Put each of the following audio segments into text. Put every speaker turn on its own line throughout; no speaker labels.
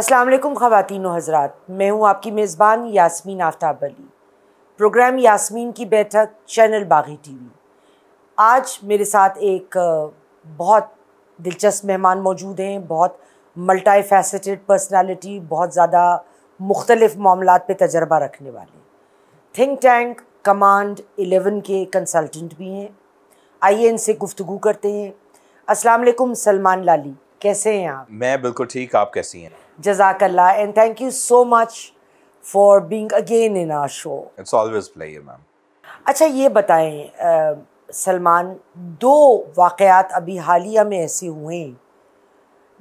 अस्सलाम वालेकुम ख़वातीन हजरात मैं हूं आपकी मेज़बान यास्मीन आफ्ताब अली प्रोग्राम यास्मीन की बैठक चैनल बागी टीवी आज मेरे साथ एक बहुत दिलचस्प मेहमान मौजूद हैं बहुत मल्टी फैसेटेड पर्सनालिटी बहुत ज़्यादा मुख्तलिफ़ मामला पे तजर्बा रखने वाले थिंक टैंक कमांड एलेवन के कंसल्टेंट भी हैं आइए इनसे गुफ्तु करते हैं अस्सलाम वालेकुम सलमान लाली कैसे हैं आप
मैं बिल्कुल ठीक आप कैसी हैं
Jazakallah and thank you so much for being again in our show.
It's always pleasure, ma'am.
अच्छा ये बताएं सलमान दो वाकयात अभी हालिया में ऐसे हुए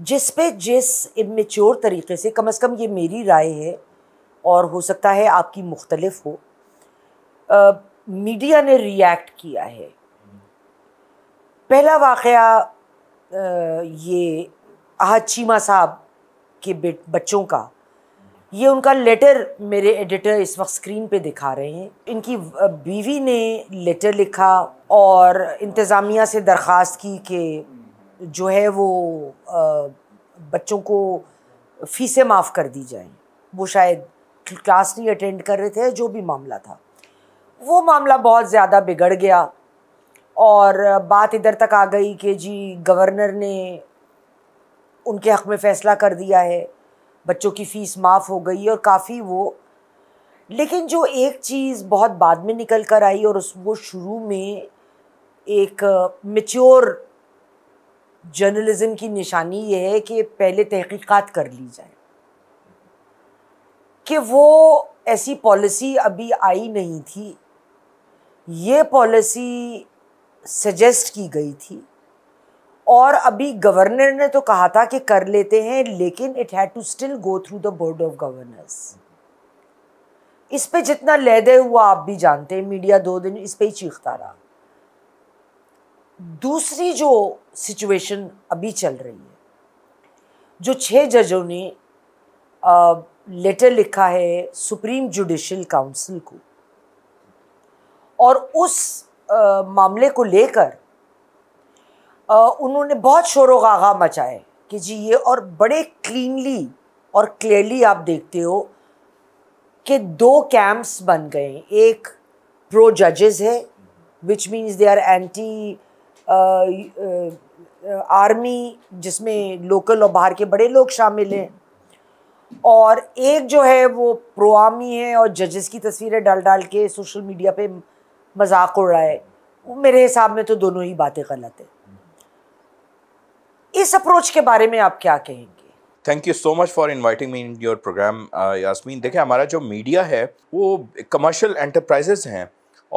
जिस पे जिस इमेच्योर तरीके से कम अज़ कम ये मेरी राय है और हो सकता है आपकी मुख्तलफ हो आ, मीडिया ने रिएक्ट किया है पहला वाक़ ये अहद चीमा साहब के बच्चों का ये उनका लेटर मेरे एडिटर इस वक्त स्क्रीन पे दिखा रहे हैं इनकी बीवी ने लेटर लिखा और इंतज़ामिया से दरख्वास्त की कि जो है वो बच्चों को फ़ीसें माफ़ कर दी जाएं वो शायद क्लास नहीं अटेंड कर रहे थे जो भी मामला था वो मामला बहुत ज़्यादा बिगड़ गया और बात इधर तक आ गई कि जी गवर्नर ने उनके हक़ में फ़ैसला कर दिया है बच्चों की फ़ीस माफ़ हो गई और काफ़ी वो लेकिन जो एक चीज़ बहुत बाद में निकल कर आई और उस वो शुरू में एक मेच्योर जर्नलिज़म की निशानी ये है कि पहले तहकीक़ात कर ली जाए कि वो ऐसी पॉलिसी अभी आई नहीं थी ये पॉलिसी सजेस्ट की गई थी और अभी गवर्नर ने तो कहा था कि कर लेते हैं लेकिन it had to still go through the board of governors इस पे जितना लहदे हुआ आप भी जानते हैं मीडिया दो दिन इस पे ही चीखता रहा दूसरी जो सिचुएशन अभी चल रही है जो छह जजों ने लेटर लिखा है सुप्रीम जुडिशल काउंसिल को और उस आ, मामले को लेकर उन्होंने बहुत शोर गागा मचाए कि जी ये और बड़े क्लीनली और क्लियरली आप देखते हो कि दो कैंप्स बन गए एक प्रो जजेस है which means they are anti army जिसमें लोकल और बाहर के बड़े लोग शामिल हैं और एक जो है वो प्रो आर्मी है और जजेस की तस्वीरें डाल डाल के सोशल मीडिया पे मजाक उड़ रहा है मेरे हिसाब में तो दोनों ही बातें गलत है इस अप्रोच के बारे में आप क्या कहेंगे
thank you so much for inviting me in your program Yasmeen देखिए हमारा जो मीडिया है वो कमर्शियल एंटरप्राइजेज हैं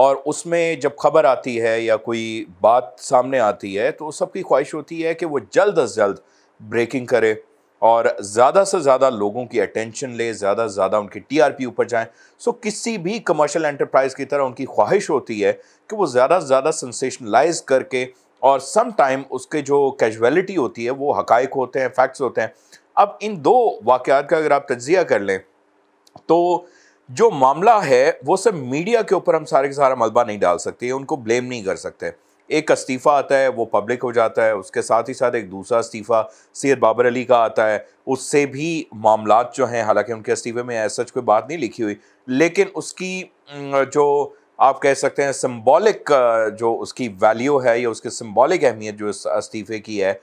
और उसमें जब खबर आती है या कोई बात सामने आती है तो सबकी ख्वाहिश होती है कि वो जल्द अज जल्द ब्रेकिंग करे और ज़्यादा से ज़्यादा लोगों की अटेंशन ले ज़्यादा से ज़्यादा उनकी टीआरपी ऊपर जाएं सो किसी भी कमर्शियल एंटरप्राइज़ की तरह उनकी ख्वाहिश होती है कि वो ज़्यादा से ज़्यादा सेंसेशनलाइज करके और सम टाइम उसके जो कैजुअलिटी होती है वो हकाइक होते हैं फैक्ट्स होते हैं अब इन दो वाक़ात का अगर आप तजिया कर लें तो जो मामला है वो सब मीडिया के ऊपर हम सारे के सारा मलबा नहीं डाल सकते उनको ब्लेम नहीं कर सकते एक इस्तीफ़ा आता है वो पब्लिक हो जाता है उसके साथ ही साथ एक दूसरा इस्तीफ़ा सैद बाबर अली का आता है उससे भी मामला जो हैं हालांकि उनके इस्तीफ़े में ऐसा कोई बात नहीं लिखी हुई लेकिन उसकी जो आप कह सकते हैं सिम्बॉलिक जो उसकी वैल्यू है या उसकी सिम्बॉलिक अहमियत जो इस इस्तीफ़े की है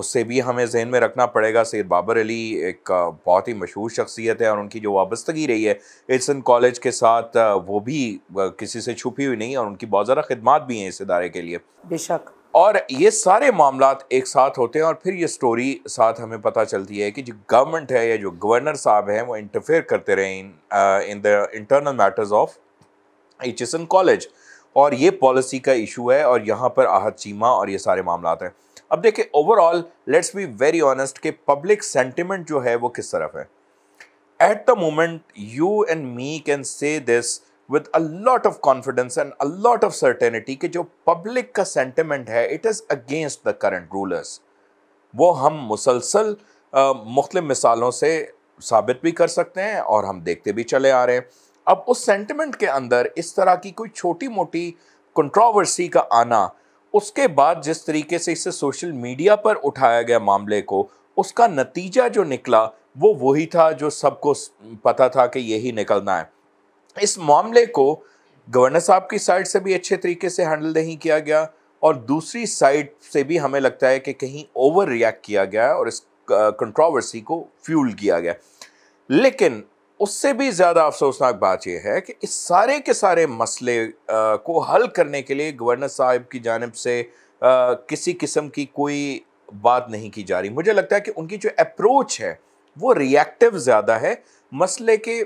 उससे भी हमें जहन में रखना पड़ेगा सैद बाबर अली एक बहुत ही मशहूर शख्सियत है और उनकी जो वाबस्तगी रही है एसन कॉलेज के साथ वो भी किसी से छुपी हुई नहीं और उनकी बहुत ज़्यादा खदमात भी हैं इस इदारे के लिए बेशक और ये सारे मामला एक साथ होते हैं और फिर ये स्टोरी साथ हमें पता चलती है कि जो गवर्नमेंट है या जो गवर्नर साहब हैं वो इंटरफेयर करते रहे in the internal matters of H college और ये पॉलिसी का इशू है और यहाँ पर आहत चीमा और ये सारे मामला हैं अब देखिए overall let's be very honest कि पब्लिक सेंटिमेंट जो है वो किस तरफ है at the moment you and me can say this with a lot of confidence and a lot of certainty कि जो पब्लिक का सेंटिमेंट है it is against the current rulers वो हम मुसलसल मुख्तलिफ मिसालों से साबित भी कर सकते हैं और हम देखते भी चले आ रहे हैं अब उस सेंटिमेंट के अंदर इस तरह की कोई छोटी मोटी कंट्रोवर्सी का आना उसके बाद जिस तरीके से इसे सोशल मीडिया पर उठाया गया मामले को उसका नतीजा जो निकला वो वही था जो सबको पता था कि यही निकलना है इस मामले को गवर्नर साहब की साइड से भी अच्छे तरीके से हैंडल नहीं किया गया और दूसरी साइड से भी हमें लगता है कि कहीं ओवर रिएक्ट किया गया और इस कंट्रोवर्सी को फ्यूल किया गया लेकिन उससे भी ज़्यादा अफसोसनाक बात यह है कि इस सारे के सारे मसले को हल करने के लिए गवर्नर साहब की जानब से किसी किस्म की कोई बात नहीं की जा रही मुझे लगता है कि उनकी जो अप्रोच है वो रिएक्टिव ज़्यादा है मसले के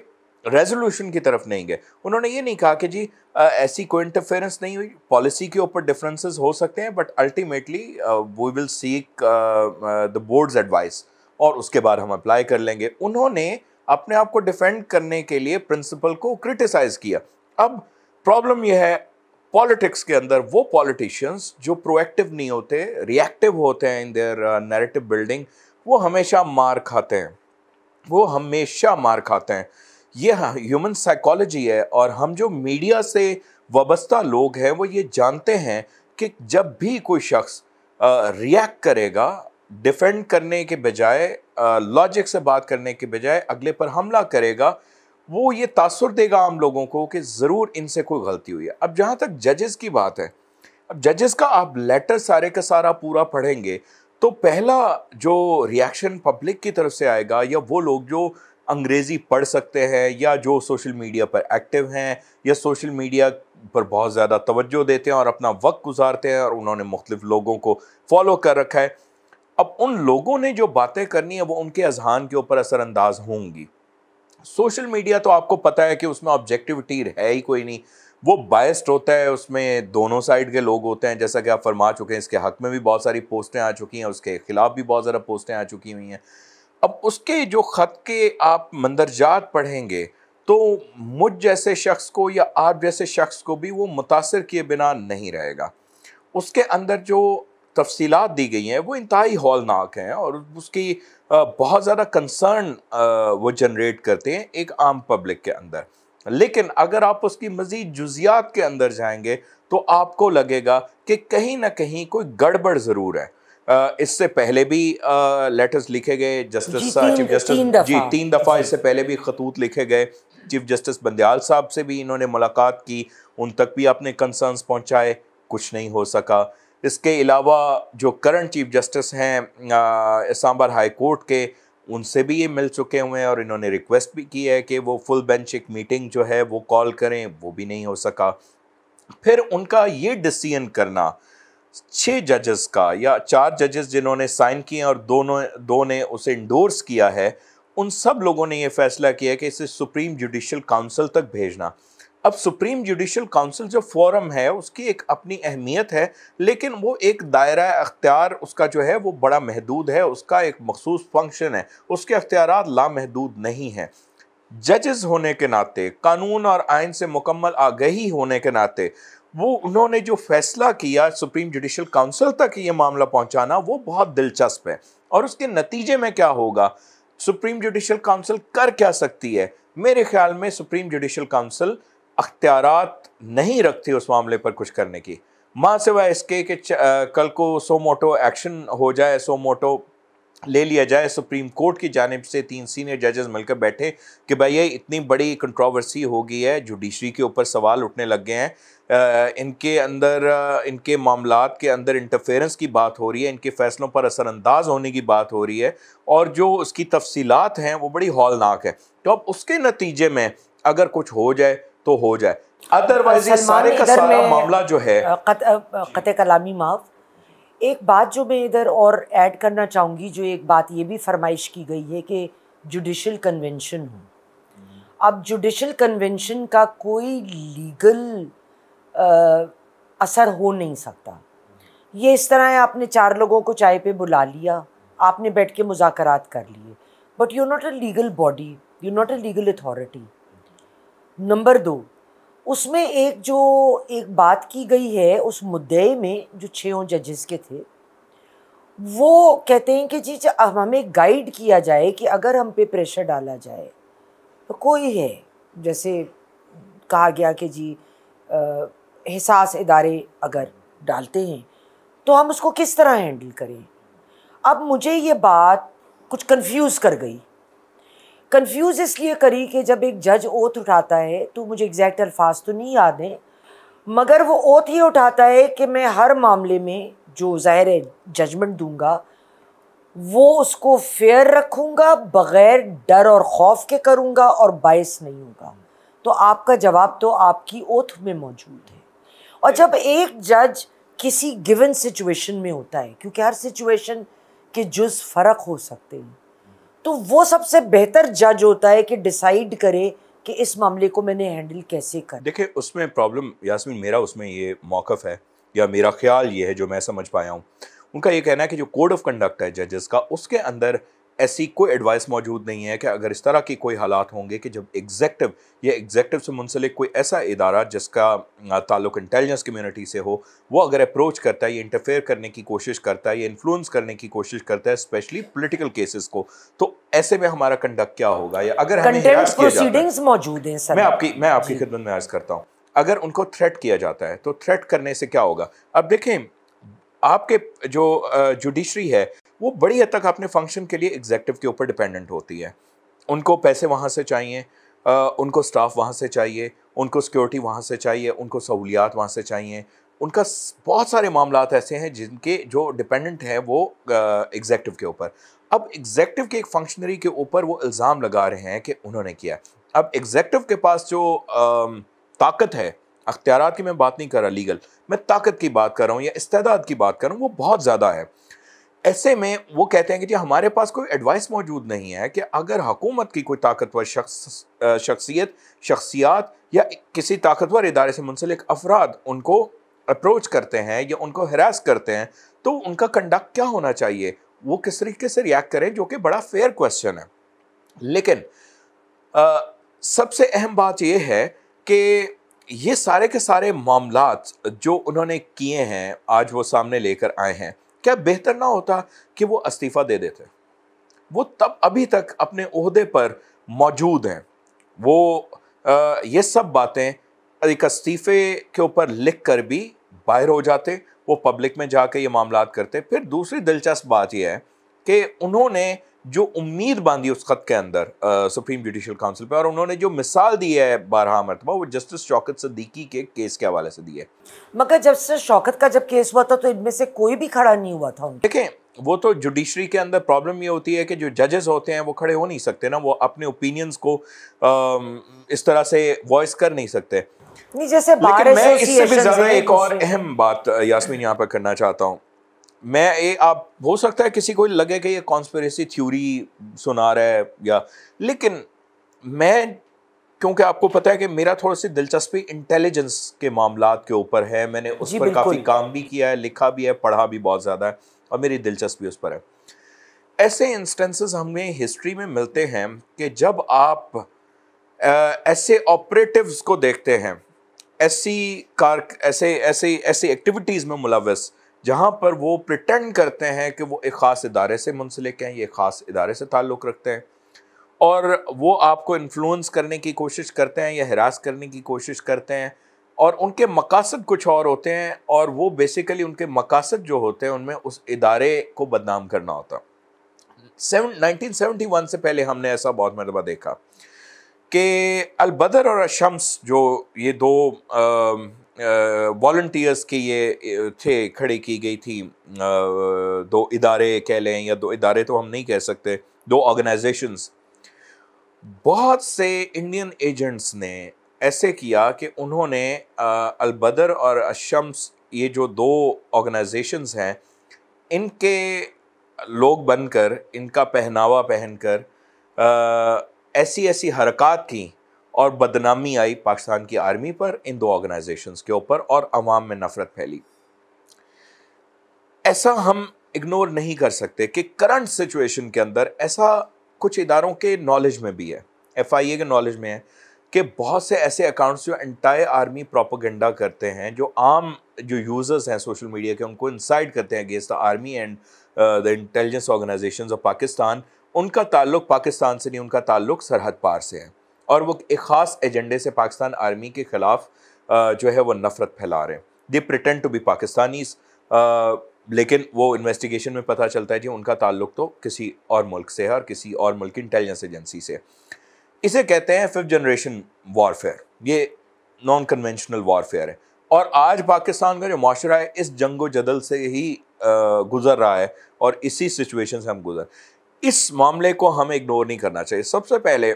रेजोल्यूशन की तरफ नहीं गए उन्होंने ये नहीं कहा कि जी ऐसी कोई इंटरफेरेंस नहीं हुई पॉलिसी के ऊपर डिफरेंसेस हो सकते हैं but ultimately we will seek the board's advice और उसके बाद हम अप्लाई कर लेंगे उन्होंने अपने आप को डिफेंड करने के लिए प्रिंसिपल को क्रिटिसाइज किया अब प्रॉब्लम यह है पॉलिटिक्स के अंदर वो पॉलिटिशियंस जो प्रोएक्टिव नहीं होते रिएक्टिव होते हैं इन देयर नैरेटिव बिल्डिंग वो हमेशा मार खाते हैं वो हमेशा मार खाते हैं यह ह्यूमन साइकोलॉजी है और हम जो मीडिया से वाबस्ता लोग हैं वो ये जानते हैं कि जब भी कोई शख्स रिएक्ट uh, करेगा डिफेंड करने के बजाय लॉजिक से बात करने के बजाय अगले पर हमला करेगा वो ये तासर देगा आम लोगों को कि ज़रूर इनसे कोई गलती हुई है अब जहाँ तक जजेस की बात है अब जजेस का आप लेटर सारे का सारा पूरा पढ़ेंगे तो पहला जो रिएक्शन पब्लिक की तरफ से आएगा या वो लोग जो अंग्रेज़ी पढ़ सकते हैं या जो सोशल मीडिया पर एक्टिव हैं या सोशल मीडिया पर बहुत ज़्यादा तवज्जो देते हैं और अपना वक्त गुजारते हैं और उन्होंने मुख्तफ लोगों को फॉलो कर रखा है अब उन लोगों ने जो बातें करनी है वो उनके अजहान के ऊपर असरअंदाज होंगी सोशल मीडिया तो आपको पता है कि उसमें ऑब्जेक्टिविटी है ही कोई नहीं वो बायस्ड होता है उसमें दोनों साइड के लोग होते हैं जैसा कि आप फरमा चुके हैं इसके हक में भी बहुत सारी पोस्टें आ चुकी हैं उसके खिलाफ भी बहुत ज़्यादा पोस्टें आ चुकी हुई हैं अब उसके जो ख़त के आप मंदरजात पढ़ेंगे तो मुझ जैसे शख्स को या आप जैसे शख्स को भी वो मुतासर किए बिना नहीं रहेगा उसके अंदर जो तफसीलात दी गई हैं वो इंतहाई हौलनाक हैं और उसकी बहुत ज़्यादा कंसर्न वो जनरेट करते हैं एक आम पब्लिक के अंदर लेकिन अगर आप उसकी मज़ीद जुजियात के अंदर जाएंगे तो आपको लगेगा कि कहीं ना कहीं कोई गड़बड़ ज़रूर है इससे पहले भी लेटर्स लिखे गए जस्टिस चीफ जस्टिस जी तीन दफ़ा इससे पहले भी खतूत लिखे गए चीफ जस्टिस बंदयाल साहब से भी इन्होंने मुलाकात की उन तक भी अपने कंसर्न्स पहुंचाए कुछ नहीं हो सका इसके अलावा जो करंट चीफ जस्टिस हैं सांबर हाई कोर्ट के उनसे भी ये मिल चुके हुए हैं और इन्होंने रिक्वेस्ट भी की है कि वो फुल बेंच एक मीटिंग जो है वो कॉल करें वो भी नहीं हो सका फिर उनका ये डिसीजन करना छः जजेस का या चार जजेस जिन्होंने साइन किए और दोनों दो ने उसे इंडोर्स किया है उन सब लोगों ने ये फैसला किया कि इसे सुप्रीम जुडिशल काउंसिल तक भेजना अब सुप्रीम जुडिशल काउंसिल जो फोरम है उसकी एक अपनी अहमियत है लेकिन वो एक दायरा अख्तियार उसका जो है वो बड़ा महदूद है उसका एक मखसूस फंक्शन है उसके अख्तियार लामहदूद नहीं हैं जजेस होने के नाते कानून और आयन से मुकम्मल आगही होने के नाते वो उन्होंने जो फैसला किया सुप्रीम जुडिशल काउंसिल तक ये मामला पहुँचाना वो बहुत दिलचस्प है और उसके नतीजे में क्या होगा सुप्रीम जुडिशल काउंसिल कर क्या सकती है मेरे ख्याल में सुप्रीम जुडिशल काउंसिल अख्तियार नहीं रखती उस मामले पर कुछ करने की माँ सिवाय इसके कि कल को सो मोटो एक्शन हो जाए सो मोटो ले लिया जाए सुप्रीम कोर्ट की जानब से तीन सीनियर जजेस मिलकर बैठे कि भाई ये इतनी बड़ी कंट्रोवर्सी हो गई है जुडिशरी के ऊपर सवाल उठने लग गए हैं इनके अंदर इनके मामला के अंदर इंटरफेरेंस की बात हो रही है इनके फैसलों पर असरानंदाज होने की बात हो रही है और जो उसकी तफसीत हैं वो बड़ी हौलनाक है तो अब उसके नतीजे में अगर कुछ हो जाए तो हो जाए अदरवाइज सारे का सारा मामला जो है
कत, कत कलामी माफ एक बात जो मैं इधर और ऐड करना चाहूँगी जो एक बात ये भी फरमाइश की गई है कि जुडिशल कन्वेंशन हो अब जुडिशल कन्वेंशन का कोई लीगल आ, असर हो नहीं सकता ये इस तरह है आपने चार लोगों को चाय पे बुला लिया आपने बैठ के मुजाकरात कर लिए but you not a legal body you not a legal authority number दो उसमें एक जो एक बात की गई है उस मुद्दे में जो छः जजेस के थे वो कहते हैं कि जी हमें गाइड किया जाए कि अगर हम पे प्रेशर डाला जाए तो कोई है जैसे कहा गया कि जी एहसास इदारे अगर डालते हैं तो हम उसको किस तरह हैंडल करें अब मुझे ये बात कुछ कंफ्यूज कर गई कंफ्यूज इसलिए करी कि जब एक जज ओथ उठाता है तो मुझे एग्जैक्ट अल्फाज तो नहीं याद हैं मगर वो ओथ ही उठाता है कि मैं हर मामले में जो ज़ाहिर है जजमेंट दूंगा वो उसको फेयर रखूँगा बग़ैर डर और खौफ के करूँगा और बायस नहीं होगा तो आपका जवाब तो आपकी ओथ में मौजूद है और जब एक जज किसी गिवन सिचुएशन में होता है क्योंकि हर सिचुएशन के जुज फ़र्क हो सकते हैं तो वो सबसे बेहतर जज होता है कि डिसाइड करे कि इस मामले को मैंने हैंडल कैसे कर
देखिए उसमें प्रॉब्लम यासमीन मेरा उसमें ये मौकफ है या मेरा ख्याल ये है जो मैं समझ पाया हूँ उनका ये कहना है कि जो कोड ऑफ कंडक्ट है जजेस का उसके अंदर ऐसी कोई एडवाइस मौजूद नहीं है कि अगर इस तरह के कोई हालात होंगे कि जब एग्जेक्टिव या एग्जेक्टिव से मुंसलिक कोई ऐसा इदारा जिसका ताल्लुक इंटेलिजेंस कम्युनिटी से हो वो अगर अप्रोच करता है या इंटरफेयर करने की कोशिश करता है या इन्फ्लुएंस करने की कोशिश करता है स्पेशली पोलिटिकल केसेस को तो ऐसे में हमारा कंडक्ट क्या होगा या अगर
मौजूद हैं मैं आपकी मैं
आपकी खिदमत में आज करता हूँ अगर उनको थ्रेट किया जाता है तो थ्रेट करने से क्या होगा अब देखें आपके जो जुडिशरी है वो बड़ी हद तक अपने फंक्शन के लिए एग्जेक्टिव के ऊपर डिपेंडेंट होती है उनको पैसे वहाँ से चाहिए उनको स्टाफ वहाँ से चाहिए उनको सिक्योरिटी वहाँ से चाहिए उनको सहूलियात वहाँ से चाहिए उनका बहुत सारे मामला ऐसे हैं जिनके जो डिपेंडेंट हैं वो एग्जेक्टिव के ऊपर अब एग्जेक्टिव के एक फंक्शनरी के ऊपर वो इल्ज़ाम लगा रहे हैं कि उन्होंने किया अब एग्जेक्टिव के पास जो आ, ताकत है अख्तियार की मैं बात नहीं कर रहा लीगल मैं ताकत की बात कर रहा हूँ या इस्तेदाद की बात कर रहा हूँ वो बहुत ज़्यादा है ऐसे में वो कहते हैं कि जी हमारे पास कोई एडवाइस मौजूद नहीं है कि अगर हकूमत की कोई ताकतवर शख्स शख्सियत शख्सियात या किसी ताकतवर इदारे से मुंसलिक अफराद उनको अप्रोच करते हैं या उनको हरास करते हैं तो उनका कंडक्ट क्या होना चाहिए वो किस तरीके से रिएक्ट करें जो कि बड़ा फेयर क्वेश्चन है लेकिन आ, सबसे अहम बात यह है कि ये सारे के सारे मामला जो उन्होंने किए हैं आज वो सामने लेकर आए हैं क्या बेहतर ना होता कि वो इस्तीफ़ा दे देते वो तब अभी तक अपने अहदे पर मौजूद हैं वो आ, ये सब बातें एक इस्तीफ़े के ऊपर लिख कर भी बाहर हो जाते वो पब्लिक में जाके ये मामला करते फिर दूसरी दिलचस्प बात यह है कि उन्होंने जो उम्मीद बांधी उस खत के अंदर सुप्रीम जुडिशल काउंसिल पे और उन्होंने जो मिसाल दी है बारहा मरतबा वो जस्टिस शौकत सदीकी के केस के हवाले से दी है
मगर जस्टिस शौकत का जब केस हुआ था तो इनमें से कोई भी खड़ा नहीं हुआ था
देखें वो तो जुडिशरी के अंदर प्रॉब्लम ये होती है कि जो जजेस होते हैं वो खड़े हो नहीं सकते ना वो अपने ओपिनियंस को आ, इस तरह से वॉइस कर नहीं सकते
नहीं जैसे लेकिन मैं इससे भी ज़्यादा एक और
अहम बात यासमीन यहाँ पर करना चाहता हूँ मैं ये आप हो सकता है किसी को लगे कि ये कॉन्स्परेसी थ्योरी सुना रहा है या लेकिन मैं क्योंकि आपको पता है कि मेरा थोड़ा सी दिलचस्पी इंटेलिजेंस के मामला के ऊपर है मैंने उस पर काफ़ी काम भी किया है लिखा भी है पढ़ा भी बहुत ज़्यादा है और मेरी दिलचस्पी उस पर है ऐसे इंस्टेंसेस हमें हिस्ट्री में मिलते हैं कि जब आप ऐसे ऑपरेटिव्स को देखते हैं ऐसी कार ऐसे ऐसे ऐसी एक्टिविटीज़ में मुलवस जहाँ पर वो प्रटेंड करते हैं कि वो एक ख़ास इदारे से मुंसलिक हैं ये ख़ास इदारे से ताल्लुक़ रखते हैं और वो आपको इन्फ्लुएंस करने की कोशिश करते हैं या हरास करने की कोशिश करते हैं और उनके मकासद कुछ और होते हैं और वो बेसिकली उनके मकासद जो होते हैं उनमें उस इदारे को बदनाम करना होता सेवन नाइनटीन वन से पहले हमने ऐसा बहुत मरतबा देखा कि अलबदर और अशम्स जो ये दो वॉल्टियर्स के ये थे खड़े की गई थी दो इदारे कह लें या दो इदारे तो हम नहीं कह सकते दो ऑर्गेनाइजेशंस बहुत से इंडियन एजेंट्स ने ऐसे किया कि उन्होंने अलबदर और अशम्स ये जो दो ऑर्गेनाइजेशंस हैं इनके लोग बनकर इनका पहनावा पहनकर ऐसी ऐसी हरकत की और बदनामी आई पाकिस्तान की आर्मी पर इन दो ऑर्गेनाइजेशंस के ऊपर और अवाम में नफरत फैली ऐसा हम इग्नोर नहीं कर सकते कि करंट सिचुएशन के अंदर ऐसा कुछ इदारों के नॉलेज में भी है एफ के नॉलेज में है कि बहुत से ऐसे अकाउंट्स जो एंटायर आर्मी प्रोपोगेंडा करते हैं जो आम जो यूज़र्स हैं सोशल मीडिया के उनको इंसाइड करते हैं against the army and the intelligence organization of Pakistan उनका ताल्लुक पाकिस्तान से नहीं उनका ताल्लुक सरहद पार से है और वो एक ख़ास एजेंडे से पाकिस्तान आर्मी के ख़िलाफ़ जो है वो नफ़रत फैला रहे हैं they pretend to be Pakistani लेकिन वो इन्वेस्टिगेशन में पता चलता है जी उनका ताल्लुक तो किसी और मुल्क से है और किसी और मुल्क की इंटेलिजेंस एजेंसी से इसे कहते हैं फिफ्थ जनरेशन वारफेयर ये नॉन कन्वेंशनल वारफेयर है और आज पाकिस्तान का जो माशरा है इस जंगो जदल से ही गुजर रहा है और इसी सिचुएशन से हम गुजर इस मामले को हमें इग्नोर नहीं करना चाहिए सबसे पहले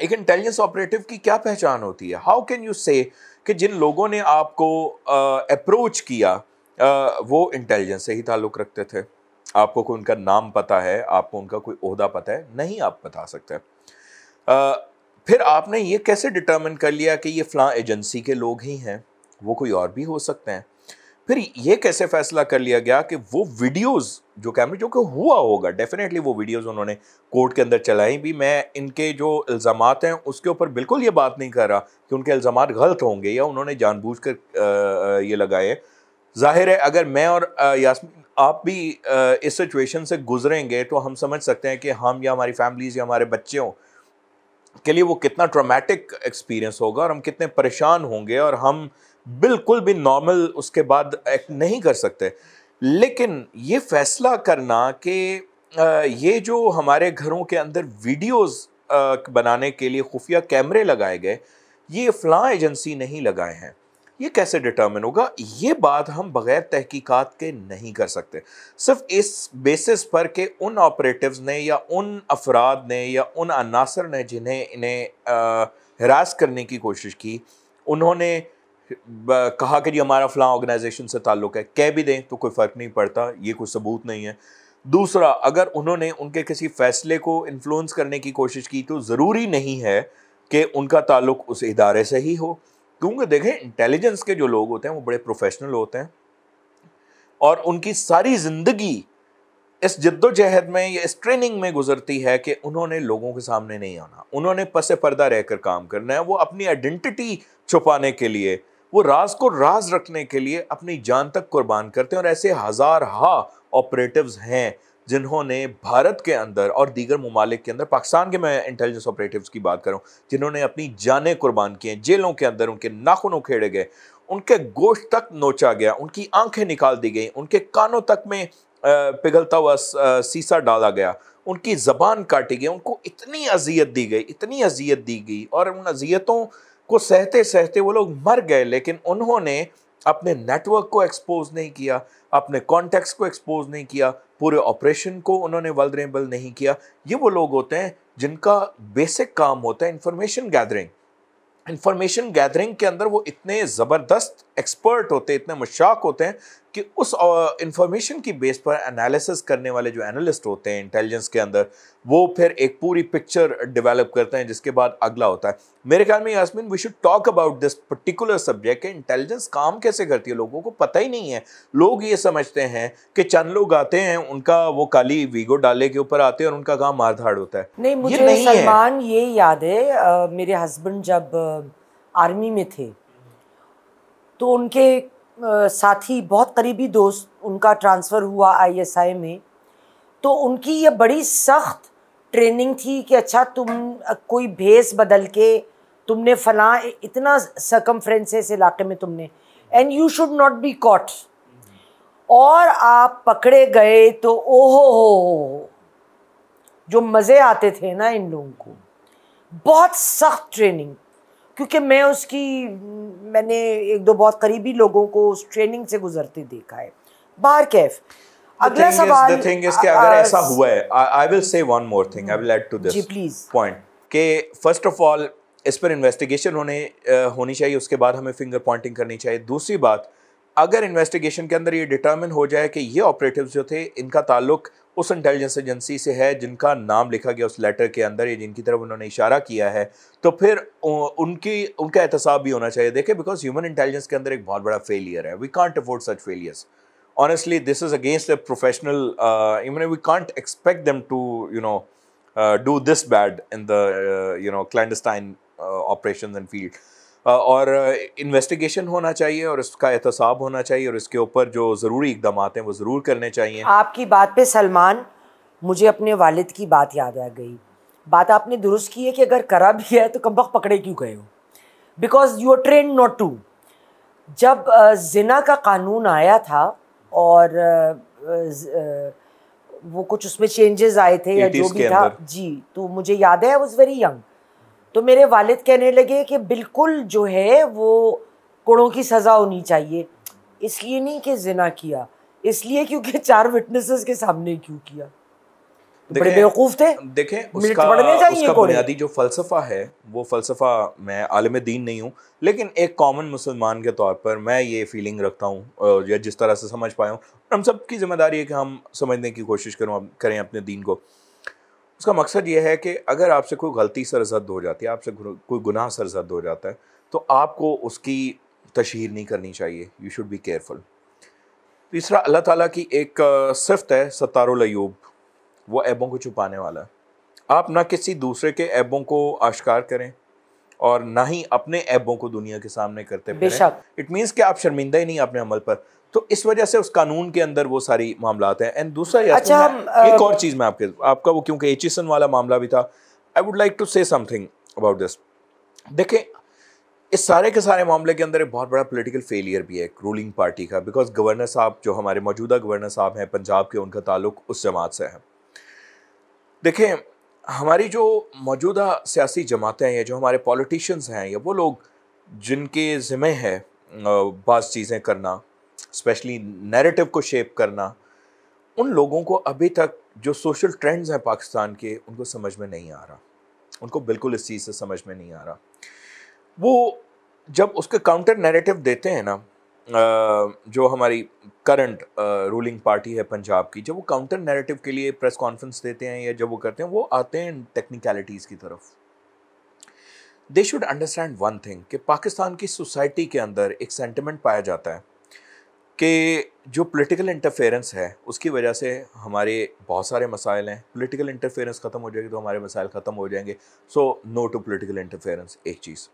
एक इंटेलिजेंस ऑपरेटिव की क्या पहचान होती है हाउ कैन यू से कि जिन लोगों ने आपको अप्रोच किया आ, वो इंटेलिजेंस से ही ताल्लुक़ रखते थे आपको कोई उनका नाम पता है आपको उनका कोई अहदा पता है नहीं आप बता सकते आ, फिर आपने ये कैसे डिटर्मिन कर लिया कि ये फ्लां एजेंसी के लोग ही हैं वो कोई और भी हो सकते हैं फिर ये कैसे फैसला कर लिया गया कि वो वीडियोस जो कैमरे जो कि हुआ होगा डेफिनेटली वो वीडियोस उन्होंने कोर्ट के अंदर चलाई भी मैं इनके जो इल्ज़ाम हैं उसके ऊपर बिल्कुल ये बात नहीं कर रहा कि उनके इल्ज़ाम गलत होंगे या उन्होंने जानबूझ कर ये लगाए जाहिर है अगर मैं और यासमिन आप भी इस सिचुएशन से गुजरेंगे तो हम समझ सकते हैं कि हम या हमारी फैमिलीज़ या हमारे बच्चे हों के लिए वो कितना ट्रामेटिक एक्सपीरियंस होगा और हम कितने परेशान होंगे और हम बिल्कुल भी नॉर्मल उसके बाद एक्ट नहीं कर सकते लेकिन ये फैसला करना कि ये जो हमारे घरों के अंदर वीडियोस बनाने के लिए खुफिया कैमरे लगाए गए ये फ़लाँ एजेंसी नहीं लगाए हैं ये कैसे डिटर्मिन होगा ये बात हम बगैर तहकीकात के नहीं कर सकते सिर्फ इस बेसिस पर कि उन ऑपरेटिव्स ने या उन अफराद ने या उन अनासर ने जिन्हें इन्हें हरास करने की कोशिश की उन्होंने कहा कि जी हमारा फलां ऑर्गेनाइजेशन से ताल्लुक़ है कह भी दें तो कोई फ़र्क नहीं पड़ता ये कोई सबूत नहीं है दूसरा अगर उन्होंने उनके किसी फैसले को इन्फ्लुएंस करने की कोशिश की तो ज़रूरी नहीं है कि उनका ताल्लुक उस इदारे से ही हो क्योंकि देखें इंटेलिजेंस के जो लोग होते हैं वो बड़े प्रोफेशनल होते हैं और उनकी सारी ज़िंदगी इस जद्दोजहद में या इस ट्रेनिंग में गुजरती है कि उन्होंने लोगों के सामने नहीं आना उन्होंने पसे पर्दा रहकर काम करना है वो अपनी आइडेंटिटी छुपाने के लिए वो राज को राज रखने के लिए अपनी जान तक कुर्बान करते हैं और ऐसे हजार हा ऑपरेटिव्स हैं जिन्होंने भारत के अंदर और दीगर ममालिक के अंदर पाकिस्तान के मैं इंटेलिजेंस ऑपरेटिव्स की बात करूँ जिन्होंने अपनी जानें कुर्बान की हैं जेलों के अंदर उनके नाखून उखेड़े गए उनके गोश्त तक नोचा गया उनकी आंखें निकाल दी गई उनके कानों तक में पिघलता हुआ सीसा डाला गया उनकी ज़बान काटी गई उनको इतनी अजियत दी गई इतनी अजियत दी गई और उन अजियतों को सहते सहते वो लोग मर गए लेकिन उन्होंने अपने नेटवर्क को एक्सपोज नहीं किया अपने कॉन्टैक्ट्स को एक्सपोज नहीं किया पूरे ऑपरेशन को उन्होंने वलरेबल नहीं किया ये वो लोग होते हैं जिनका बेसिक काम होता है इन्फॉर्मेशन गैदरिंग इन्फॉर्मेशन गैदरिंग के अंदर वो इतने ज़बरदस्त एक्सपर्ट होते इतने मुशाक होते हैं कि उस इंफॉर्मेशन की बेस पर एनालिसिस करने वाले जो एनालिस्ट होते हैं इंटेलिजेंस के अंदर वो फिर एक पूरी पिक्चर डेवलप करते हैं जिसके बाद अगला होता है मेरे ख्याल में Yasmeen we should talk about this particular subject intelligence काम कैसे करती है लोगों को पता ही नहीं है लोग ये समझते हैं कि चंद लोग आते हैं उनका वो काली वीगो डाले के ऊपर आते हैं और उनका काम मार धाड़ होता है
नहीं मुझे सलमान ये याद है आ, मेरे हस्बैंड जब आर्मी में थे तो उनके साथी बहुत करीबी दोस्त उनका ट्रांसफ़र हुआ आईएसआई में तो उनकी ये बड़ी सख्त ट्रेनिंग थी कि अच्छा तुम कोई भेस बदल के तुमने फला इतना सकम है इस इलाके में तुमने and you should not be caught और आप पकड़े गए तो ओहो हो जो मज़े आते थे ना इन लोगों को बहुत सख्त ट्रेनिंग क्योंकि मैं उसकी मैंने एक दो बहुत करीबी लोगों को उस ट्रेनिंग से गुजरते देखा है बार कैफ
अगला सवाल द थिंग इज कि अगर ऐसा हुआ है I will say one more thing I will add to this please point के फर्स्ट ऑफ ऑल इस पर इन्वेस्टिगेशन होने होनी चाहिए उसके बाद हमें फिंगर पॉइंटिंग करनी चाहिए दूसरी बात अगर इन्वेस्टिगेशन के अंदर ये डिटर्मिन हो जाए कि ये ऑपरेटिव्स जो थे इनका ताल्लुक उस इंटेलिजेंस एजेंसी से है जिनका नाम लिखा गया उस लेटर के अंदर या जिनकी तरफ उन्होंने इशारा किया है तो फिर उनकी उनका एहतसाब भी होना चाहिए देखें बिकॉज ह्यूमन इंटेलिजेंस के अंदर एक बहुत बड़ा फेलियर है we can't afford such failures honestly this is against the professional even we can't expect them to you know do this bad in the you know clandestine operation and field और investigation होना चाहिए और इसका एहतसाब होना चाहिए और इसके ऊपर जो ज़रूरी इकदाम हैं वो ज़रूर करने चाहिए
आपकी बात पे सलमान मुझे अपने वालिद की बात याद आ गई बात आपने दुरुस्त की है कि अगर करा भी है तो कम पकड़े क्यों गए हो because you are train not to जब जिना का कानून आया था और वो कुछ उसमें चेंजेस आए थे या जो भी था जी तो मुझे याद है आई वॉज़ वेरी यंग तो मेरे वालिद कहने लगे कि बिल्कुल जो है वो कोड़ों की सज़ा होनी चाहिए इसलिए नहीं कि जिना किया इसलिए क्योंकि चार विटनेसेस के सामने क्यों किया
तो बड़े बेवकूफ थे देखें उसका, उसका बुनियादी जो फलसफा है वो फलसफा मैं आलम दीन नहीं हूँ लेकिन एक कॉमन मुसलमान के तौर पर मैं ये फीलिंग रखता हूँ या जिस तरह से समझ पाया हूँ हम सब की जिम्मेदारी है कि हम समझने की कोशिश करूँ करें अपने दीन को उसका मकसद ये है कि अगर आपसे कोई गलती सरजद हो जाती है आपसे कोई गुनाह सरजद हो जाता है तो आपको उसकी तशहर नहीं करनी चाहिए यू शुड बी केयरफुल तीसरा अल्लाह ताला की एक सिफत है सतारोलूब वो ऐबों को छुपाने वाला आप ना किसी दूसरे के ऐबों को आश्कार करें और ना ही अपने ऐबों को दुनिया के सामने करते इट मीन्स कि आप शर्मिंदा ही नहीं अपने अमल पर तो इस वजह से उस कानून के अंदर वो सारी मामला हैं एंड दूसरा अच्छा, हम, एक और चीज़ मैं आपके आपका वो क्योंकि एचिसन e वाला मामला भी था I would like to say something about this देखें इस सारे के सारे मामले के अंदर एक बहुत बड़ा पॉलिटिकल फेलियर भी है एक रूलिंग पार्टी का बिकॉज गवर्नर साहब जो हमारे मौजूदा गवर्नर साहब हैं पंजाब के उनका ताल्लुक उस जमात से है देखें हमारी जो मौजूदा सियासी जमातें हैं या जो हमारे पॉलिटिशियंस हैं या वो लोग जिनके ज़िम्मे हैं बाज़ चीज़ें करना स्पेशली नैरेटिव को शेप करना उन लोगों को अभी तक जो सोशल ट्रेंड्स हैं पाकिस्तान के उनको समझ में नहीं आ रहा उनको बिल्कुल इस चीज़ से समझ में नहीं आ रहा वो जब उसके काउंटर नैरेटिव देते हैं ना जो हमारी करंट रूलिंग पार्टी है पंजाब की जब वो काउंटर नैरेटिव के लिए प्रेस कॉन्फ्रेंस देते हैं या जब वो करते हैं वो आते हैं टेक्निकलिटीज़ की तरफ they should understand one thing कि पाकिस्तान की सोसाइटी के अंदर एक सेंटिमेंट पाया जाता है कि जो पॉलिटिकल इंटरफेरेंस है उसकी वजह से हमारे बहुत सारे मसाइल हैं पॉलिटिकल इंटरफेरेंस ख़त्म हो जाएगी तो हमारे मसाइल ख़त्म हो जाएंगे so no to political interference एक चीज़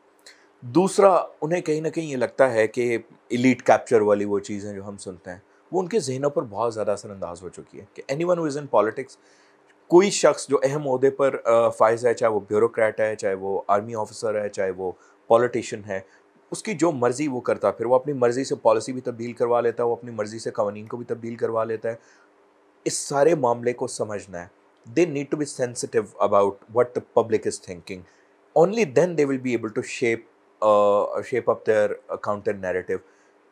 दूसरा उन्हें कहीं ना कहीं ये लगता है कि इलीट कैप्चर वाली वो चीज़ें जो हम सुनते हैं वो उनके जहनों पर बहुत ज़्यादा असरअंदाज हो चुकी है कि anyone is in politics कोई शख्स जो अहम अहदे पर फाइज है चाहे वो ब्यूरोक्रेट है चाहे वो आर्मी ऑफिसर है चाहे वो पॉलिटिशियन है उसकी जो मर्ज़ी वो करता फिर वो अपनी मर्ज़ी से पॉलिसी भी तब्दील करवा लेता है वो अपनी मर्ज़ी से कवानी को भी तब्दील करवा लेता है इस सारे मामले को समझना है they need to be sensitive about what the public is thinking only then they will be able to shape shape up their counter narrative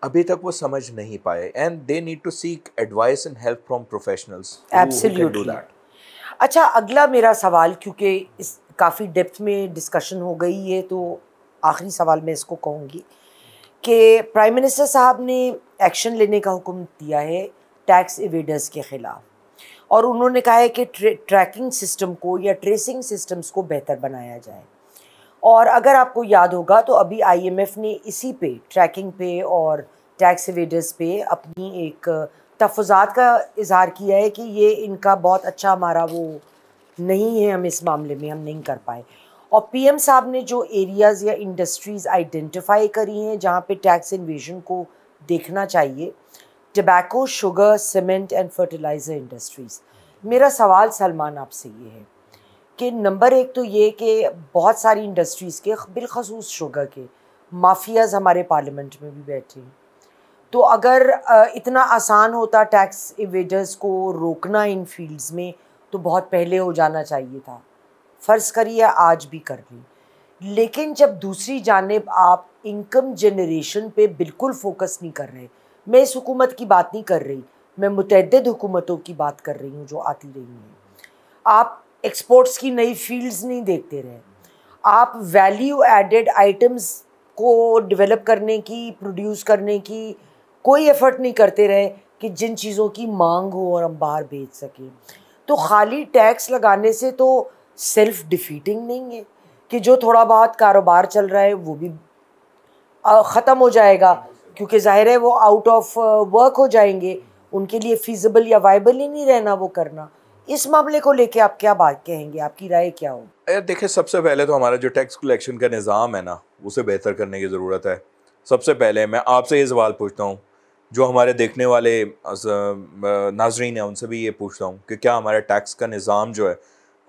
अभी तक वो समझ नहीं पाए and they need to seek advice and help from professionals absolutely
अच्छा अगला मेरा सवाल क्योंकि इस काफ़ी डेप्थ में डिस्कशन हो गई है तो आखिरी सवाल मैं इसको कहूँगी कि प्राइम मिनिस्टर साहब ने एक्शन लेने का हुक्म दिया है टैक्स इवेडर्स के ख़िलाफ़ और उन्होंने कहा है कि ट्रैकिंग सिस्टम को या ट्रेसिंग सिस्टम्स को बेहतर बनाया जाए और अगर आपको याद होगा तो अभी आईएमएफ ने इसी पे ट्रैकिंग पे और टैक्स इवेडर्स पे अपनी एक तफजात का इजहार किया है कि ये इनका बहुत अच्छा हमारा वो नहीं है हम इस मामले में हम नहीं कर पाए और पीएम साहब ने जो एरियाज़ या इंडस्ट्रीज़ आइडेंटिफाई करी हैं जहाँ पे टैक्स इन्वेजन को देखना चाहिए tobacco sugar cement and fertilizer industries मेरा सवाल सलमान आपसे ये है कि नंबर एक तो ये कि बहुत सारी इंडस्ट्रीज़ के बिलखसूस शुगर के माफियाज हमारे पार्लियामेंट में भी बैठे हैं तो अगर इतना आसान होता टैक्स इवेडर्स को रोकना इन फील्ड्स में तो बहुत पहले हो जाना चाहिए था फ़र्ज़ करिए आज भी कर ली लेकिन जब दूसरी जानब आप इनकम जनरेशन पे बिल्कुल फोकस नहीं कर रहे मैं इस हुकूमत की बात नहीं कर रही मैं मुतद हुकूमतों की बात कर रही हूँ जो आती रही हैं आप एक्सपोर्ट्स की नई फील्ड्स नहीं देखते रहे आप वैल्यू एडेड आइटम्स को डेवलप करने की प्रोड्यूस करने की कोई एफर्ट नहीं करते रहे कि जिन चीज़ों की मांग हो और हम बाहर भेज सकें तो खाली टैक्स लगाने से तो सेल्फ डिफीटिंग नहीं है कि जो थोड़ा बहुत कारोबार चल रहा है वो भी ख़त्म हो जाएगा क्योंकि ज़ाहिर है वो आउट ऑफ वर्क हो जाएंगे उनके लिए फिजिबल या वाइबल ही नहीं रहना वो करना इस मामले को लेके आप क्या बात कहेंगे आपकी राय क्या हो
यार देखिए सबसे पहले तो हमारा जो टैक्स कलेक्शन का निज़ाम है ना उसे बेहतर करने की ज़रूरत है सबसे पहले मैं आपसे ये सवाल पूछता हूँ जो हमारे देखने वाले नाजरीन हैं उनसे भी ये पूछता हूँ कि क्या हमारे टैक्स का निज़ाम जो है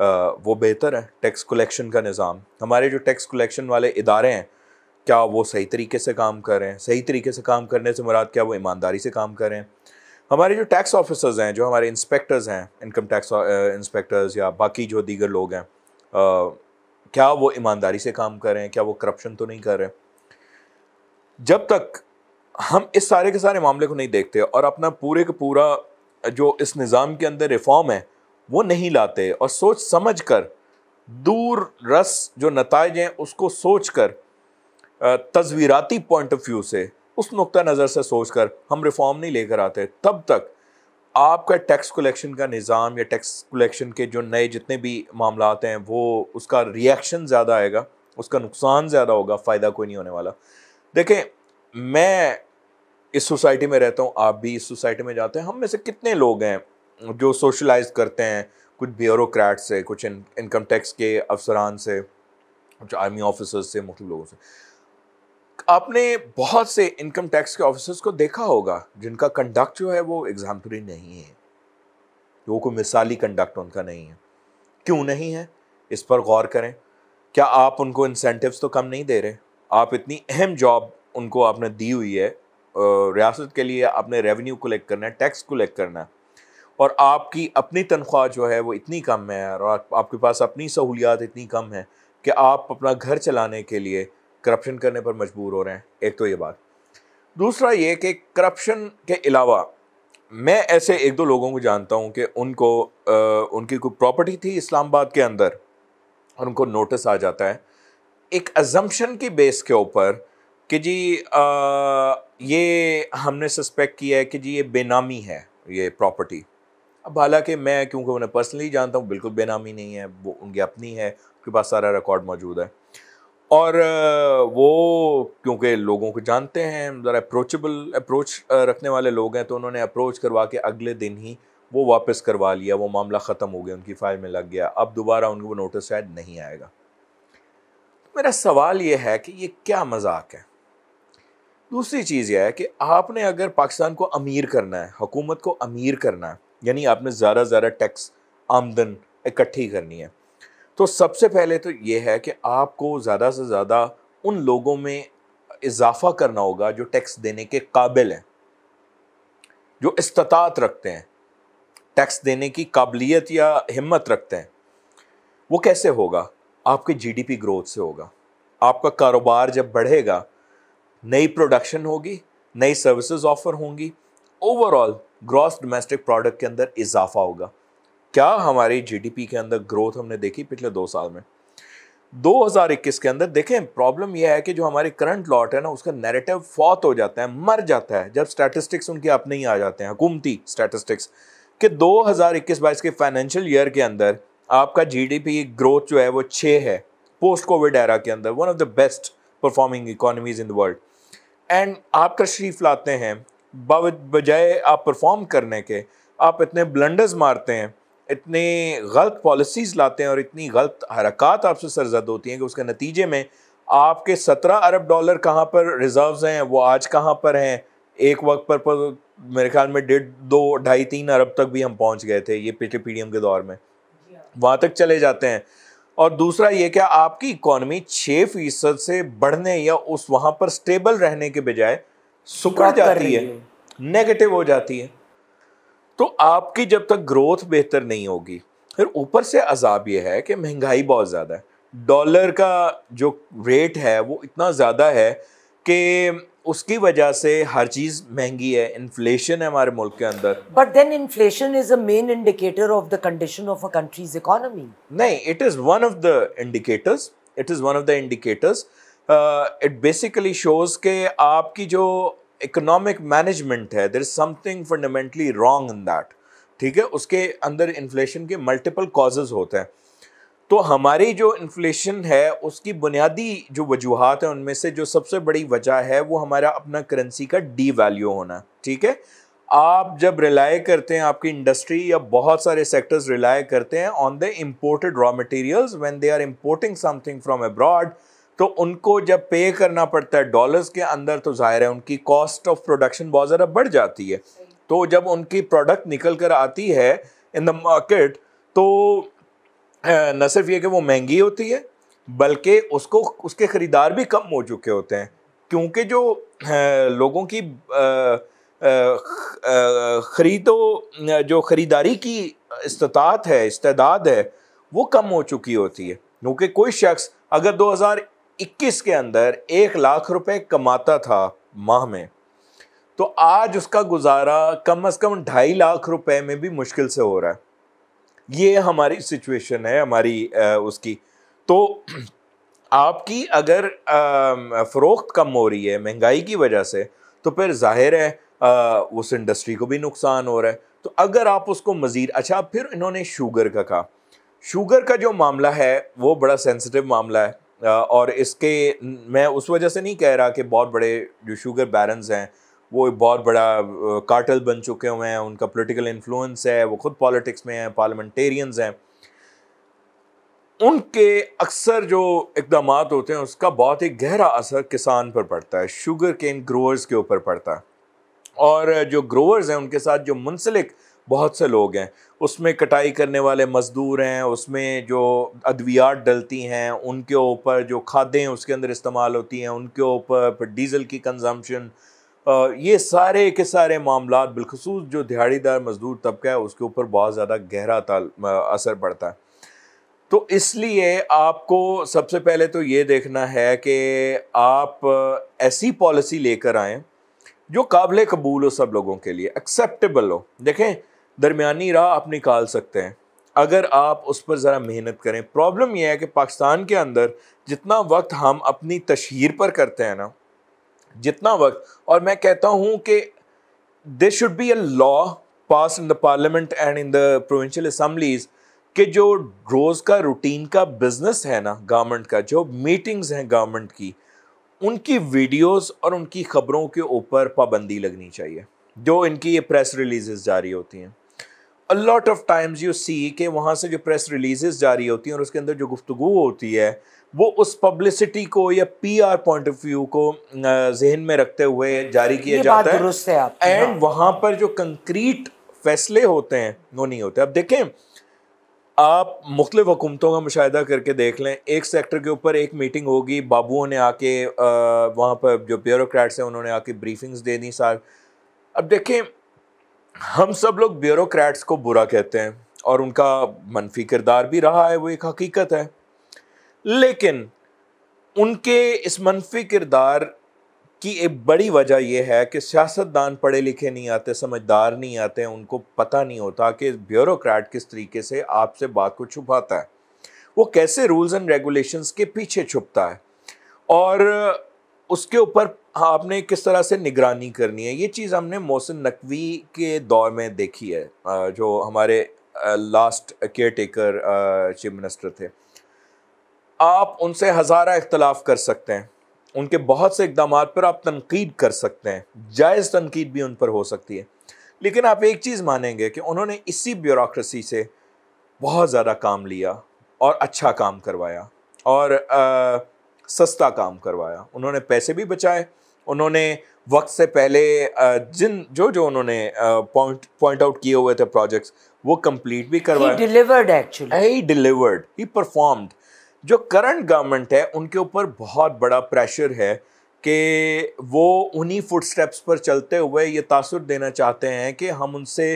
वो बेहतर है टैक्स कलेक्शन का निज़ाम हमारे जो टैक्स कलेक्शन वाले इदारे हैं क्या वो सही तरीके से काम कर रहे हैं सही तरीके से काम करने से मुराद क्या वो ईमानदारी से काम करें हमारे जो टैक्स ऑफिसर्स हैं जो हमारे इंस्पेक्टर्स हैं इनकम टैक्स इंस्पेक्टर्स या बाकी जो दीगर लोग हैं आ, क्या वो ईमानदारी से काम कर रहे हैं क्या वो करप्शन तो नहीं कर रहे जब तक हम इस सारे के सारे मामले को नहीं देखते और अपना पूरे का पूरा जो इस निज़ाम के अंदर रिफॉर्म है वो नहीं लाते और सोच समझ कर दूर रस जो नतज हैं उसको सोच कर तस्वीराती पॉइंट ऑफ व्यू से उस नुक़ नज़र से सोच कर हम रिफॉर्म नहीं लेकर आते तब तक आपका टैक्स कलेक्शन का निज़ाम या टैक्स कलेक्शन के जो नए जितने भी मामला हैं वो उसका रिएक्शन ज़्यादा आएगा उसका नुकसान ज़्यादा होगा फ़ायदा कोई नहीं होने वाला देखें मैं इस सोसाइटी में रहता हूँ आप भी इस सोसाइटी में जाते हैं हम में से कितने लोग हैं जो सोशलाइज करते हैं कुछ ब्यूरोक्रेट से कुछ इनकम टैक्स के अफसरान से कुछ आर्मी ऑफिसर्स से मुख्य लोगों से आपने बहुत से इनकम टैक्स के ऑफिसर्स को देखा होगा जिनका कंडक्ट जो है वो एग्जाम्पलरी नहीं है वो कोई मिसाली कंडक्ट उनका नहीं है क्यों नहीं है इस पर गौर करें क्या आप उनको इंसेंटिव्स तो कम नहीं दे रहे आप इतनी अहम जॉब उनको आपने दी हुई है रियासत के लिए आपने रेवेन्यू कलेक्ट करना है टैक्स कलेक्ट करना है और आपकी अपनी तनख्वाह जो है वो इतनी कम है और आपके पास अपनी सहूलियात इतनी कम है कि आप अपना घर चलाने के लिए करप्शन करने पर मजबूर हो रहे हैं एक तो ये बात दूसरा ये कि करप्शन के अलावा मैं ऐसे एक दो लोगों को जानता हूँ कि उनको आ, उनकी कोई प्रॉपर्टी थी इस्लामाबाद के अंदर और उनको नोटिस आ जाता है एक अजम्पशन की बेस के ऊपर कि जी आ, ये हमने सस्पेक्ट किया है कि जी ये बेनामी है ये प्रॉपर्टी अब हालांकि मैं क्योंकि उन्हें पर्सनली जानता हूँ बिल्कुल बेनामी नहीं है वो उनकी अपनी है उसके पास सारा रिकॉर्ड मौजूद है और वो क्योंकि लोगों को जानते हैं ज़रा अप्रोचेबल अप्रोच रखने वाले लोग हैं तो उन्होंने अप्रोच करवा के अगले दिन ही वो वापस करवा लिया वो मामला ख़त्म हो गया उनकी फ़ाइल में लग गया अब दोबारा उनको नोटिस शायद नहीं आएगा तो मेरा सवाल ये है कि ये क्या मजाक है दूसरी चीज़ यह है कि आपने अगर पाकिस्तान को अमीर करना है हुकूमत को अमीर करना है यानी आपने ज़्यादा ज़्यादा टैक्स आमदन इकट्ठी करनी है तो सबसे पहले तो ये है कि आपको ज़्यादा से ज़्यादा उन लोगों में इजाफा करना होगा जो टैक्स देने के काबिल हैं जो इस्तात रखते हैं टैक्स देने की काबिलियत या हिम्मत रखते हैं वो कैसे होगा आपके जीडीपी ग्रोथ से होगा आपका कारोबार जब बढ़ेगा नई प्रोडक्शन होगी नई सर्विसेज ऑफर होंगी ओवरऑल ग्रॉस डोमेस्टिक प्रोडक्ट के अंदर इजाफा होगा क्या हमारी जीडीपी के अंदर ग्रोथ हमने देखी पिछले दो साल में 2021 के अंदर देखें प्रॉब्लम यह है कि जो हमारे करंट लॉट है ना उसका नैरेटिव फौत हो जाता है मर जाता है जब स्टैटिस्टिक्स उनके अपने ही आ जाते हैं हुकूमती स्टैटिस्टिक्स कि 2021-22 के फाइनेंशियल ईयर के अंदर आपका जीडीपी ग्रोथ जो है वो छः है पोस्ट कोविड एरा के अंदर one of the best performing economies in the world and आप तशरीफ लाते हैं बजाय आप परफॉर्म करने के आप इतने ब्लंडर्स मारते हैं इतने गलत पॉलिसीज़ लाते हैं और इतनी गलत हरकत आपसे सरजद होती हैं कि उसके नतीजे में आपके सत्रह अरब डॉलर कहाँ पर रिजर्व्स हैं वो आज कहाँ पर हैं एक वक्त पर, पर मेरे ख्याल में डेढ़ दो ढाई तीन अरब तक भी हम पहुँच गए थे ये पिछले पी के दौर में हाँ। वहाँ तक चले जाते हैं और दूसरा ये क्या आपकी इकॉनमी छः फीसद से बढ़ने या उस वहाँ पर स्टेबल रहने के बजाय सुकड़ जाती है नेगेटिव हो जाती है तो आपकी जब तक ग्रोथ बेहतर नहीं होगी फिर ऊपर से अजाब यह है कि महंगाई बहुत ज़्यादा है डॉलर का जो रेट है वो इतना ज़्यादा है कि उसकी वजह से हर चीज़ महंगी है इन्फ्लेशन है हमारे मुल्क के अंदर
but then inflation is a main indicator of the condition of a country's economy
नहीं it is one of the indicators it is one of the indicators it basically shows के आपकी जो इकोनॉमिक मैनेजमेंट है there is something fundamentally wrong in that ठीक है उसके अंदर inflation के मल्टीपल कॉजेज़ होते हैं तो हमारी जो इन्फ्लेशन है उसकी बुनियादी जो वजूहत है उनमें से जो सबसे बड़ी वजह है वो हमारा अपना करेंसी का डी वैल्यू होना ठीक है आप जब रिलाय करते हैं आपकी इंडस्ट्री या बहुत सारे सेक्टर्स रिलाय करते हैं on the imported raw materials when they are importing something from abroad तो उनको जब पे करना पड़ता है डॉलर्स के अंदर तो ज़ाहिर है उनकी कॉस्ट ऑफ प्रोडक्शन बहुत ज़्यादा बढ़ जाती है तो जब उनकी प्रोडक्ट निकल कर आती है इन द मार्केट तो न सिर्फ ये कि वो महंगी होती है बल्कि उसको उसके ख़रीदार भी कम हो चुके होते हैं क्योंकि जो लोगों की ख़रीदो जो ख़रीदारी की इस्तात है इस्तेदाद है वो कम हो चुकी होती है क्योंकि कोई शख्स अगर 2021 के अंदर एक लाख रुपए कमाता था माह में तो आज उसका गुजारा कम से कम ढाई लाख रुपए में भी मुश्किल से हो रहा है ये हमारी सिचुएशन है हमारी आ, उसकी तो आपकी अगर फ़रोख्त कम हो रही है महंगाई की वजह से तो फिर जाहिर है आ, उस इंडस्ट्री को भी नुकसान हो रहा है तो अगर आप उसको मज़ीद अच्छा फिर इन्होंने शुगर का कहा शुगर का जो मामला है वो बड़ा सेंसिटिव मामला है और इसके मैं उस वजह से नहीं कह रहा कि बहुत बड़े जो शुगर बैरन्स हैं वो बहुत बड़ा कार्टल बन चुके हुए हैं उनका पॉलिटिकल इन्फ्लुएंस है वो खुद पॉलिटिक्स में हैं पार्लियामेंटेरियंस हैं उनके अक्सर जो इकदाम होते हैं उसका बहुत ही गहरा असर किसान पर पड़ता है शुगर केन ग्रोअर्स के ऊपर पड़ता है और जो ग्रोअर्स हैं उनके साथ जो मुंसलिक बहुत से लोग हैं उसमें कटाई करने वाले मज़दूर हैं उसमें जो अद्वियात डलती हैं उनके ऊपर जो खादें उसके अंदर इस्तेमाल होती हैं उनके ऊपर डीज़ल की कंजम्पशन ये सारे के सारे मामला बिलखसूस जो दिहाड़ीदार मज़दूर तबका है उसके ऊपर बहुत ज़्यादा गहरा असर पड़ता है तो इसलिए आपको सबसे पहले तो ये देखना है कि आप ऐसी पॉलिसी लेकर आएँ जो काबिल कबूल हो सब लोगों के लिए एक्सेप्टेबल हो देखें दरमियानी राह आप निकाल सकते हैं अगर आप उस पर ज़रा मेहनत करें प्रॉब्लम यह है कि पाकिस्तान के अंदर जितना वक्त हम अपनी तशहर पर करते हैं ना जितना वक्त और मैं कहता हूँ कि they should be a law pass in the parliament and in the provincial assemblies के जो रोज़ का रूटीन का बिज़नेस है ना गवर्नमेंट का जो मीटिंग्स हैं गवर्नमेंट की उनकी वीडियोस और उनकी ख़बरों के ऊपर पाबंदी लगनी चाहिए जो इनकी ये प्रेस रिलीज़ जारी होती हैं lot of times you see कि वहाँ से जो प्रेस रिलीजेस जारी होती हैं और उसके अंदर जो गुफ्तु होती है वो उस पब्लिसिटी को या पीआर पॉइंट ऑफ व्यू को जहन में रखते हुए जारी किया जाता है एंड हाँ। वहाँ पर जो कंक्रीट फैसले होते हैं वो नहीं होते अब देखें आप मुख्तु हुकूमतों का मुशाह करके देख लें एक सेक्टर के ऊपर एक मीटिंग होगी बाबुओं ने आके वहाँ पर जो ब्यूरोक्रेट्स हैं उन्होंने आके ब्रीफिंग्स दे दी साहब अब देखें हम सब लोग ब्यूरोक्रेट्स को बुरा कहते हैं और उनका मनफी किरदार भी रहा है वो एक हकीकत है लेकिन उनके इस मनफी किरदार की एक बड़ी वजह यह है कि सियासतदान पढ़े लिखे नहीं आते समझदार नहीं आते उनको पता नहीं होता कि ब्यूरोक्रेट किस तरीके से आपसे बात को छुपाता है वो कैसे रूल्स एंड रेगुलेशंस के पीछे छुपता है और उसके ऊपर आपने किस तरह से निगरानी करनी है ये चीज़ हमने मोहसिन नकवी के दौर में देखी है जो हमारे last caretaker chief minister थे आप उनसे हज़ारा इख्तलाफ कर सकते हैं उनके बहुत से इकदाम पर आप तनकीद कर सकते हैं जायज़ तनकीद भी उन पर हो सकती है लेकिन आप एक चीज़ मानेंगे कि उन्होंने इसी ब्यूरोसी से बहुत ज़्यादा काम लिया और अच्छा काम करवाया और आ, सस्ता काम करवाया उन्होंने पैसे भी बचाए उन्होंने वक्त से पहले जिन जो जो उन्होंने पॉइंट पॉइंट आउट किए हुए थे प्रोजेक्ट्स वो कंप्लीट भी करवाए डिलीवर्ड एक्चुअली ही डिलीवर्ड ही परफॉर्म्ड जो करंट गवर्नमेंट है उनके ऊपर बहुत बड़ा प्रेशर है कि वो उन्हीं फुटस्टेप्स पर चलते हुए ये तासर देना चाहते हैं कि हम उनसे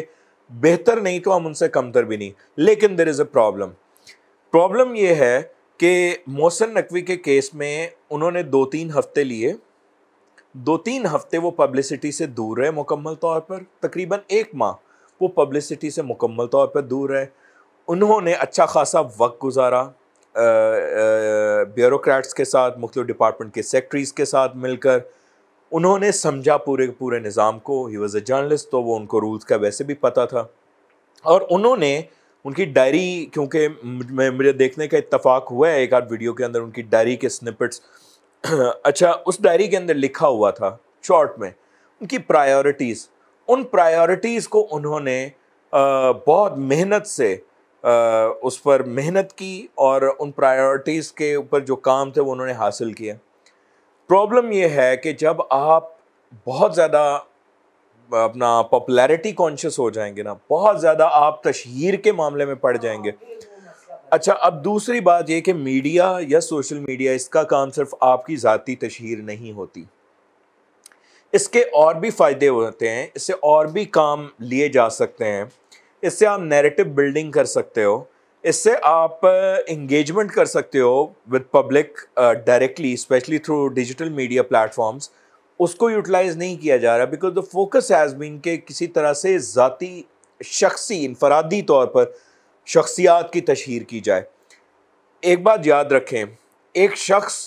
बेहतर नहीं तो हम उनसे कमतर भी नहीं लेकिन there is a problem problem ये है कि मोहसन नकवी के केस में उन्होंने दो तीन हफ्ते लिए दो तीन हफ्ते वो पब्लिसिटी से दूर रहे मुकम्मल तौर पर तकरीबन एक माह वो पब्लिसिटी से मुकम्मल तौर पर दूर रहे उन्होंने अच्छा खासा वक्त गुजारा ब्यूरोक्रेट्स के साथ मुख्तु डिपार्टमेंट के सेक्रटरीज़ के साथ मिलकर उन्होंने समझा पूरे पूरे निज़ाम को ही वॉज़ ए जर्नलिस्ट तो वो उनको रूल्स का वैसे भी पता था और उन्होंने उनकी डायरी क्योंकि मुझे देखने का इतफाक़ हुआ है एक आध वीडियो के अंदर उनकी डायरी के स्निपट्स अच्छा उस डायरी के अंदर लिखा हुआ था शॉर्ट में उनकी प्रायोरिटीज़ उन प्रायोरिटीज़ को उन्होंने बहुत मेहनत से उस पर मेहनत की और उन प्रायोरिटीज़ के ऊपर जो काम थे वो उन्होंने हासिल किए प्रॉब्लम यह है कि जब आप बहुत ज़्यादा अपना पॉपुलैरिटी कॉन्शियस हो जाएंगे ना बहुत ज़्यादा आप तशहर के मामले में पड़ जाएंगे अच्छा अब दूसरी बात यह कि मीडिया या सोशल मीडिया इसका काम सिर्फ आपकी ज़ाती तशहर नहीं होती इसके और भी फ़ायदे होते हैं इससे और भी काम लिए जा सकते हैं इससे आप नैरेटिव बिल्डिंग कर सकते हो इससे आप इंगेजमेंट कर सकते हो with public directly especially through digital media platforms उसको यूटिलाइज नहीं किया जा रहा because the focus has been के किसी तरह से ज़ाती शख्सी इनफरादी तौर पर शख्सियात की तशहर की जाए एक बात याद रखें एक शख्स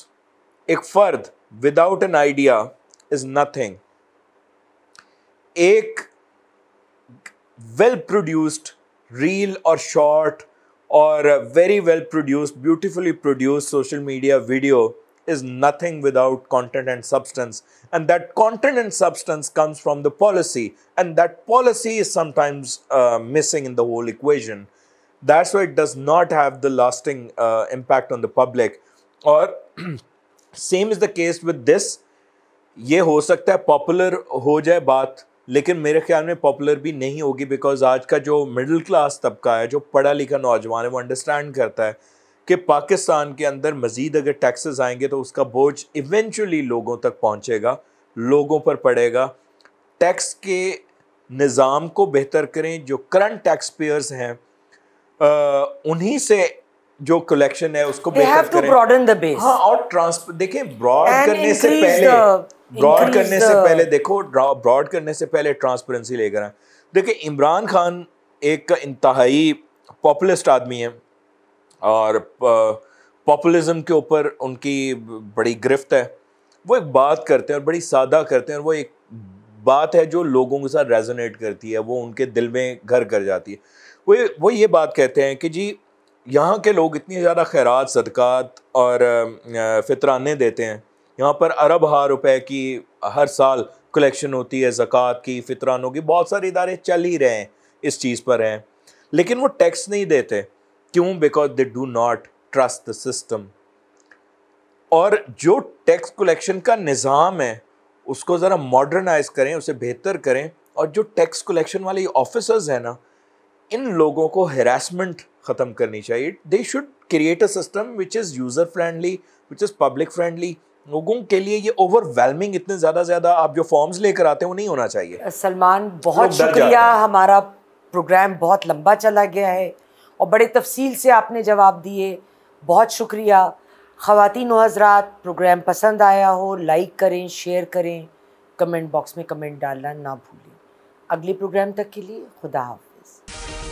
एक फ़र्द without an idea is nothing एक वेल प्रोड्यूस्ड रील और शॉर्ट और very well produced beautifully produced social media video is nothing without content and substance. And that content and substance comes from the policy. And that policy is sometimes uh, missing in the whole equation. That's why it does not have the lasting uh, impact on the public. Or same is the case with this. ये हो सकता है popular हो जाए बात लेकिन मेरे ख्याल में पॉपुलर भी नहीं होगी बिकॉज आज का जो मिडिल क्लास तबका है जो पढ़ा लिखा नौजवान है वो अंडरस्टैंड करता है कि पाकिस्तान के अंदर मज़ीद अगर टैक्सेस आएंगे तो उसका बोझ इवेंचुअली लोगों तक पहुंचेगा लोगों पर पड़ेगा टैक्स के निज़ाम को बेहतर करें जो करंट टैक्स पेयर्स हैं उन्हीं से जो कलेक्शन है उसको बेहतर करें हाँ और ट्रांसफर देखें ब्रॉड करने से पहले ब्रॉड करने से पहले देखो ब्रॉड करने से पहले ट्रांसपेरेंसी लेकर आए देखिए इमरान खान एक इंतहाई पॉपुलिस्ट आदमी है और पॉपुलिज्म के ऊपर उनकी बड़ी गिरफ्त है वो एक बात करते हैं और बड़ी सादा करते हैं और वो एक बात है जो लोगों के साथ रेजोनेट करती है वो उनके दिल में घर कर जाती है वो वो ये बात कहते हैं कि जी यहाँ के लोग इतनी ज़्यादा खैरात सदक़ात और फितराने देते हैं यहाँ पर अरब हार रुपए की हर साल कलेक्शन होती है ज़क़़त की फितरानों की बहुत सारे इदारे चल ही रहे हैं इस चीज़ पर हैं लेकिन वो टैक्स नहीं देते क्यों because they do not trust the system और जो टैक्स कलेक्शन का निज़ाम है उसको ज़रा मॉडर्नाइज करें उसे बेहतर करें और जो टैक्स कलेक्शन वाले ऑफिसर्स हैं ना इन लोगों को हेरासमेंट ख़त्म करनी चाहिए they should create a system which is user friendly which is public friendly लोगों के लिए ये ओवरवेलमिंग इतने ज़्यादा ज़्यादा आप जो फॉर्म्स लेकर आते हैं वो नहीं होना चाहिए
सलमान बहुत शुक्रिया हमारा प्रोग्राम बहुत लंबा चला गया है और बड़े तफसील से आपने जवाब दिए बहुत शुक्रिया ख़वान हजरात प्रोग्राम पसंद आया हो लाइक करें शेयर करें कमेंट बॉक्स में कमेंट डालना ना भूलें अगले प्रोग्राम तक के लिए खुदा हाफ